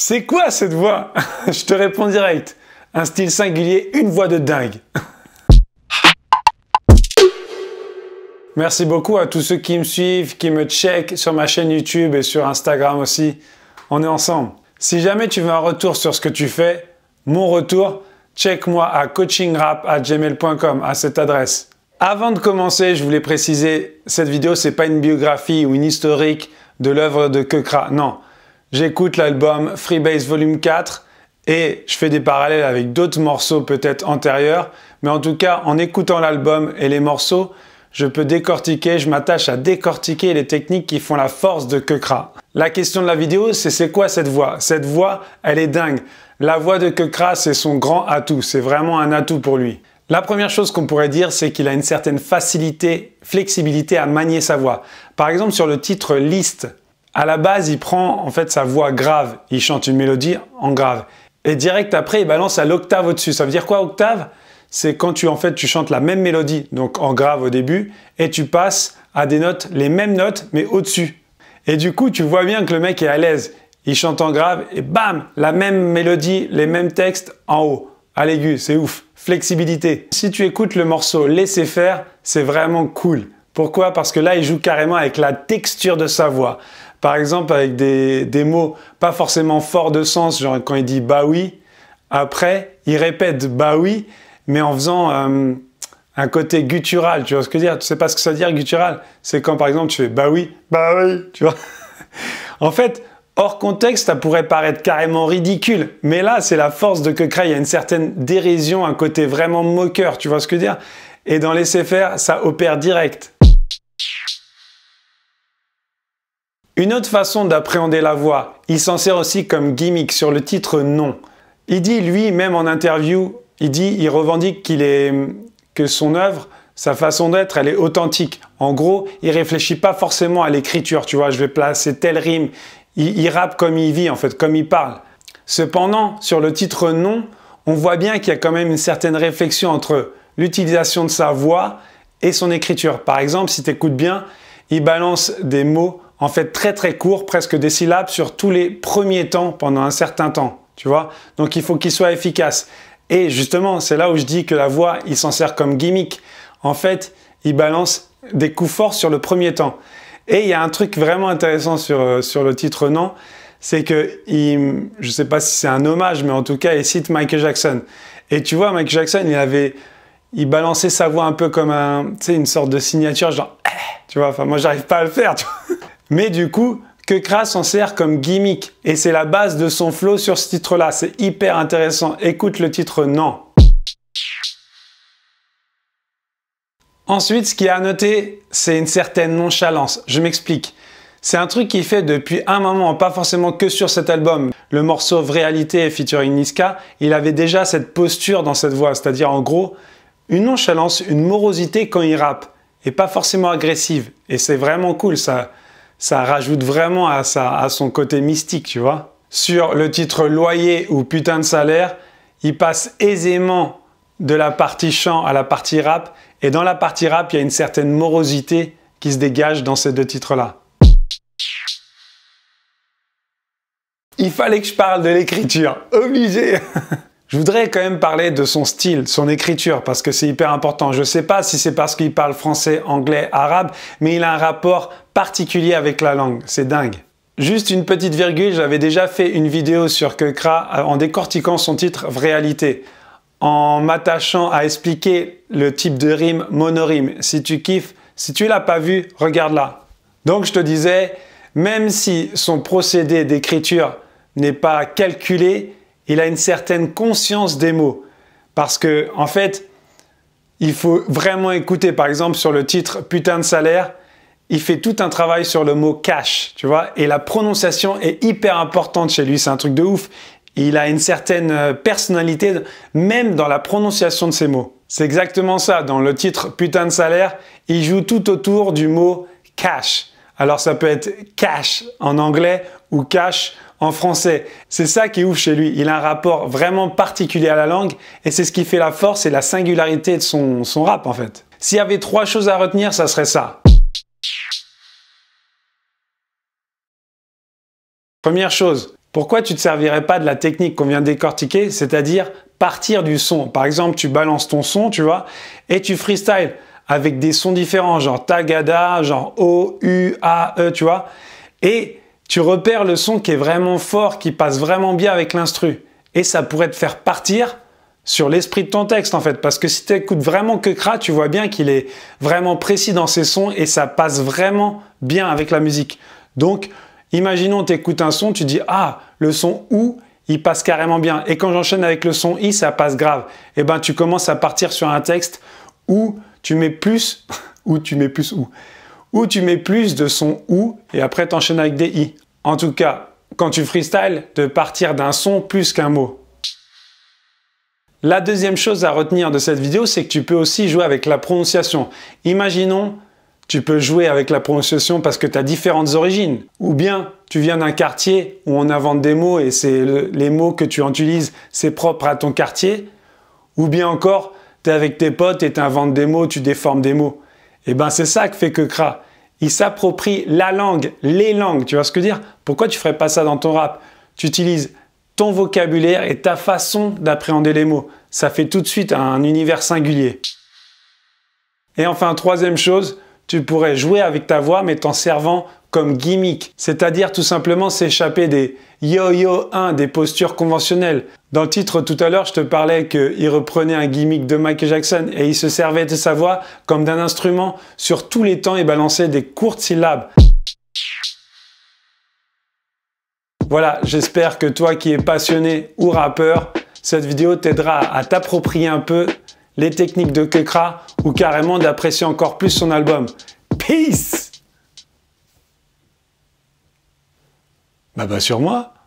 C'est quoi cette voix Je te réponds direct. Un style singulier, une voix de dingue. Merci beaucoup à tous ceux qui me suivent, qui me checkent sur ma chaîne YouTube et sur Instagram aussi. On est ensemble. Si jamais tu veux un retour sur ce que tu fais, mon retour, check-moi à coachingrap@gmail.com à cette adresse. Avant de commencer, je voulais préciser, cette vidéo, c'est pas une biographie ou une historique de l'œuvre de Kekra. Non, j'écoute l'album Freebase Volume 4 et je fais des parallèles avec d'autres morceaux peut-être antérieurs, mais en tout cas en écoutant l'album et les morceaux, je peux décortiquer, je m'attache à décortiquer les techniques qui font la force de Kukra. La question de la vidéo, c'est c'est quoi cette voix Cette voix, elle est dingue. La voix de Kukra, c'est son grand atout, c'est vraiment un atout pour lui. La première chose qu'on pourrait dire, c'est qu'il a une certaine facilité, flexibilité à manier sa voix. Par exemple, sur le titre Liste, à la base, il prend en fait sa voix grave, il chante une mélodie en grave. Et direct après, il balance à l'octave au-dessus. Ça veut dire quoi octave C'est quand tu en fait tu chantes la même mélodie, donc en grave au début, et tu passes à des notes, les mêmes notes, mais au-dessus. Et du coup, tu vois bien que le mec est à l'aise. Il chante en grave et bam, la même mélodie, les mêmes textes en haut, à l'aigu, c'est ouf. Flexibilité. Si tu écoutes le morceau Laissez faire, c'est vraiment cool. Pourquoi Parce que là, il joue carrément avec la texture de sa voix, par exemple, avec des, mots pas forcément forts de sens, genre quand il dit bah oui, après, il répète bah oui, mais en faisant euh, un côté guttural, tu vois ce que je veux dire Tu sais pas ce que ça veut dire guttural C'est quand par exemple tu fais bah oui, bah oui, tu vois En fait, hors contexte, ça pourrait paraître carrément ridicule, mais là, c'est la force de que il y a une certaine dérision, un côté vraiment moqueur, tu vois ce que je veux dire Et dans laisser faire, ça opère direct. Une autre façon d'appréhender la voix, il s'en sert aussi comme gimmick sur le titre Non. Il dit lui, même en interview, il dit, il revendique qu'il est que son œuvre, sa façon d'être, elle est authentique. En gros, il réfléchit pas forcément à l'écriture, tu vois, je vais placer tel rime. Il, il rappe comme il vit, en fait, comme il parle. Cependant, sur le titre Non, on voit bien qu'il y a quand même une certaine réflexion entre l'utilisation de sa voix et son écriture. Par exemple, si tu écoutes bien, il balance des mots en fait très très court, presque des syllabes sur tous les premiers temps pendant un certain temps, tu vois. Donc il faut qu'il soit efficace. Et justement, c'est là où je dis que la voix, il s'en sert comme gimmick. En fait, il balance des coups forts sur le premier temps. Et il y a un truc vraiment intéressant sur, euh, sur le titre Non, c'est que il, je ne sais pas si c'est un hommage, mais en tout cas, il cite Michael Jackson. Et tu vois, Michael Jackson, il avait, il balançait sa voix un peu comme un, une sorte de signature, genre, eh, tu vois. Enfin, moi, j'arrive pas à le faire. Tu vois mais du coup, que Kras s'en sert comme gimmick et c'est la base de son flow sur ce titre-là. C'est hyper intéressant. Écoute le titre Non. Ensuite, ce qui a à noter, c'est une certaine nonchalance. Je m'explique. C'est un truc qu'il fait depuis un moment, pas forcément que sur cet album. Le morceau Réalité featuring Niska, il avait déjà cette posture dans cette voix, c'est-à-dire en gros une nonchalance, une morosité quand il rappe, et pas forcément agressive. Et c'est vraiment cool ça ça rajoute vraiment à, à son côté mystique, tu vois. Sur le titre loyer ou putain de salaire, il passe aisément de la partie chant à la partie rap, et dans la partie rap, il y a une certaine morosité qui se dégage dans ces deux titres-là. Il fallait que je parle de l'écriture, obligé Je voudrais quand même parler de son style, son écriture, parce que c'est hyper important. Je ne sais pas si c'est parce qu'il parle français, anglais, arabe, mais il a un rapport particulier avec la langue. C'est dingue. Juste une petite virgule, j'avais déjà fait une vidéo sur Kekra euh, en décortiquant son titre Réalité, en m'attachant à expliquer le type de rime monorime. Si tu kiffes, si tu l'as pas vu, regarde-la. Donc je te disais, même si son procédé d'écriture n'est pas calculé, il a une certaine conscience des mots. Parce que, en fait, il faut vraiment écouter. Par exemple, sur le titre Putain de salaire, il fait tout un travail sur le mot cash, tu vois. Et la prononciation est hyper importante chez lui. C'est un truc de ouf. Il a une certaine euh, personnalité, même dans la prononciation de ses mots. C'est exactement ça. Dans le titre Putain de salaire, il joue tout autour du mot cash. Alors ça peut être cash en anglais ou cash en français. C'est ça qui est ouf chez lui. Il a un rapport vraiment particulier à la langue et c'est ce qui fait la force et la singularité de son, rap en fait. S'il y avait trois choses à retenir, ça serait ça. Première chose, pourquoi tu ne te servirais pas de la technique qu'on vient de décortiquer, c'est-à-dire partir du son Par exemple, tu balances ton son, tu vois, et tu freestyles avec des sons différents, genre tagada, genre O, U, A, E, tu vois. Et tu repères le son qui est vraiment fort, qui passe vraiment bien avec l'instru. Et ça pourrait te faire partir sur l'esprit de ton texte en fait. Parce que si tu écoutes vraiment que tu vois bien qu'il est vraiment précis dans ses sons et ça passe vraiment bien avec la musique. Donc, imaginons, tu écoutes un son, tu dis Ah, le son OU, il passe carrément bien. Et quand j'enchaîne avec le son I, ça passe grave. Eh ben, tu commences à partir sur un texte où tu mets plus, ou tu mets plus ou, ou tu mets plus de son ou, et après t'enchaînes avec des i. En tout cas, quand tu freestyles, de partir d'un son plus qu'un mot. La deuxième chose à retenir de cette vidéo, c'est que tu peux aussi jouer avec la prononciation. Imaginons, tu peux jouer avec la prononciation parce que tu as différentes origines. Ou bien, tu viens d'un quartier où on invente des mots et c'est les mots que tu utilises, c'est propre à ton quartier. Ou bien encore, avec tes potes et t'inventes des mots, tu déformes des mots. Et eh ben c'est ça que fait que Kra. Il s'approprie la langue, les langues, tu vois ce que je veux dire Pourquoi tu ferais pas ça dans ton rap Tu utilises ton vocabulaire et ta façon d'appréhender les mots. Ça fait tout de suite un univers singulier. Et enfin, troisième chose, tu pourrais jouer avec ta voix mais t'en servant comme gimmick, c'est-à-dire tout simplement s'échapper des yo-yo 1, des postures conventionnelles. Dans le titre tout à l'heure, je te parlais qu'il reprenait un gimmick de Michael Jackson et il se servait de sa voix comme d'un instrument sur tous les temps et balançait des courtes syllabes. Voilà, j'espère que toi qui es passionné ou rappeur, cette vidéo t'aidera à t'approprier un peu les techniques de Kekra ou carrément d'apprécier encore plus son album. Peace bah, bah sur moi.